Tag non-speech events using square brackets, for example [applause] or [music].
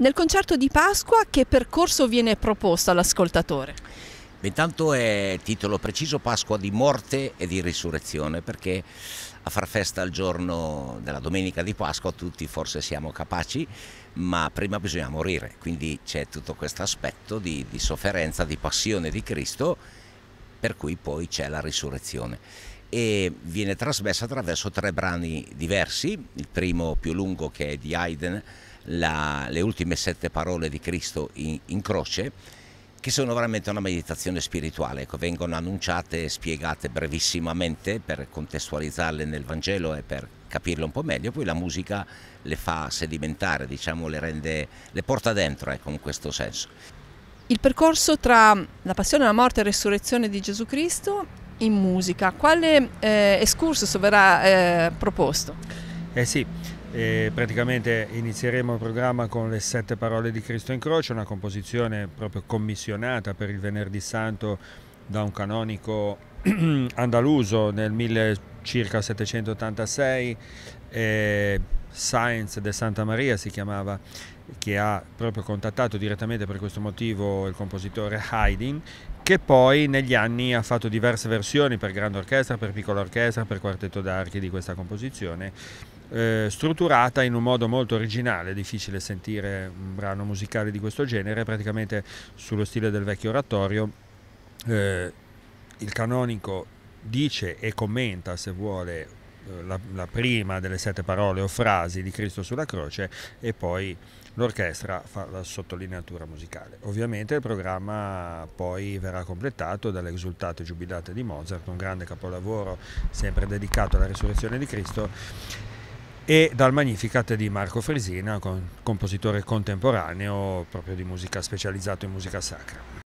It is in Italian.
Nel concerto di Pasqua che percorso viene proposto all'ascoltatore? Intanto è titolo preciso Pasqua di morte e di risurrezione perché a far festa il giorno della domenica di Pasqua tutti forse siamo capaci ma prima bisogna morire quindi c'è tutto questo aspetto di, di sofferenza, di passione di Cristo per cui poi c'è la risurrezione e viene trasmessa attraverso tre brani diversi il primo più lungo che è di Haydn la, le ultime sette parole di Cristo in, in, croce, che sono veramente una meditazione spirituale, ecco, vengono annunciate e spiegate brevissimamente per contestualizzarle nel Vangelo e per capirle un po' meglio, poi la musica le fa sedimentare, diciamo, le, rende, le porta dentro ecco, in questo senso. Il percorso tra la passione, la morte e la resurrezione di Gesù Cristo in musica, quale eh, escursus verrà eh, proposto? Eh sì, e praticamente inizieremo il programma con le sette parole di Cristo in croce, una composizione proprio commissionata per il venerdì santo da un canonico [clears throat] andaluso nel 1786, eh, Science de Santa Maria si chiamava, che ha proprio contattato direttamente per questo motivo il compositore Haydn, che poi negli anni ha fatto diverse versioni per grande orchestra, per piccola orchestra, per quartetto d'archi di questa composizione eh, strutturata in un modo molto originale, è difficile sentire un brano musicale di questo genere, praticamente sullo stile del vecchio oratorio. Eh, il canonico dice e commenta, se vuole, eh, la, la, prima delle sette parole o frasi di Cristo sulla croce e poi l'orchestra fa la sottolineatura musicale. Ovviamente il programma poi verrà completato dalle esultate giubilate di Mozart, un grande capolavoro sempre dedicato alla risurrezione di Cristo e dal Magnificat di Marco Fresina, compositore contemporaneo proprio di musica specializzato in musica sacra.